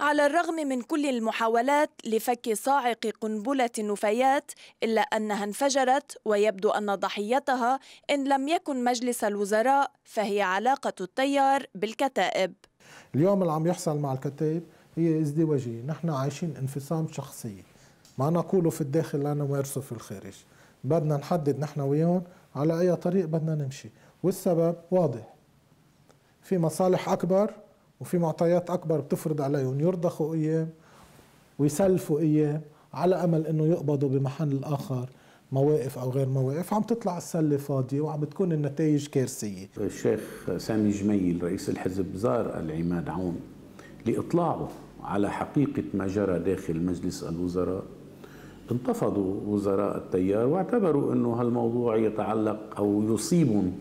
على الرغم من كل المحاولات لفك صاعق قنبلة النفايات إلا أنها انفجرت ويبدو أن ضحيتها إن لم يكن مجلس الوزراء فهي علاقة التيار بالكتائب اليوم اللي عم يحصل مع الكتائب هي ازدواجية نحن عايشين انفصام شخصية ما نقوله في الداخل لا نمارسه في الخارج بدنا نحدد نحن وياهم على أي طريق بدنا نمشي والسبب واضح في مصالح أكبر وفي معطيات اكبر بتفرض عليهم يرضخوا اياه ويسلفوا اياه على امل انه يقبضوا بمحل اخر مواقف او غير مواقف عم تطلع السله فاضيه وعم بتكون النتائج كارثيه. الشيخ سامي جميل رئيس الحزب زار العماد عون لاطلاعه على حقيقه ما جرى داخل مجلس الوزراء انتفضوا وزراء التيار واعتبروا انه هالموضوع يتعلق او يصيبهم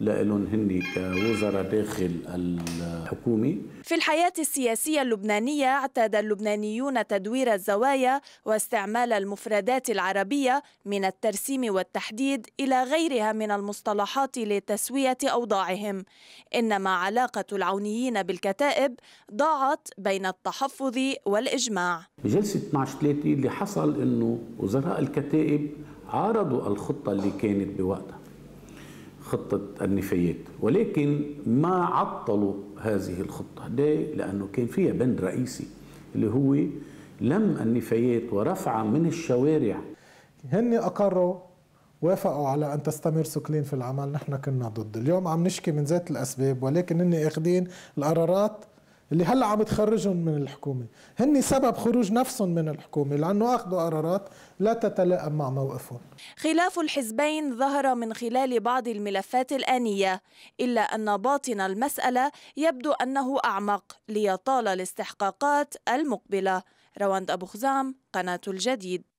لهم هن كوزراء داخل الحكومة في الحياة السياسية اللبنانية اعتاد اللبنانيون تدوير الزوايا واستعمال المفردات العربية من الترسيم والتحديد إلى غيرها من المصطلحات لتسوية أوضاعهم إنما علاقة العونيين بالكتائب ضاعت بين التحفظ والإجماع بجلسة 12 3 اللي حصل أنه وزراء الكتائب عارضوا الخطة اللي كانت بوقتها خطة النفايات ولكن ما عطلوا هذه الخطة ليه؟ لأنه كان فيها بند رئيسي اللي هو لم النفايات ورفعها من الشوارع هن أقروا وافقوا على ان تستمر سكلين في العمل نحن كنا ضد اليوم عم نشكي من ذات الاسباب ولكن هن اخذين القرارات اللي هلا عم تخرجهم من الحكومه هن سبب خروج نفسهم من الحكومه لانه اخذوا قرارات لا تتلائم مع موقفهم خلاف الحزبين ظهر من خلال بعض الملفات الانيه الا ان باطن المساله يبدو انه اعمق ليطال الاستحقاقات المقبله رواند ابو خزام قناه الجديد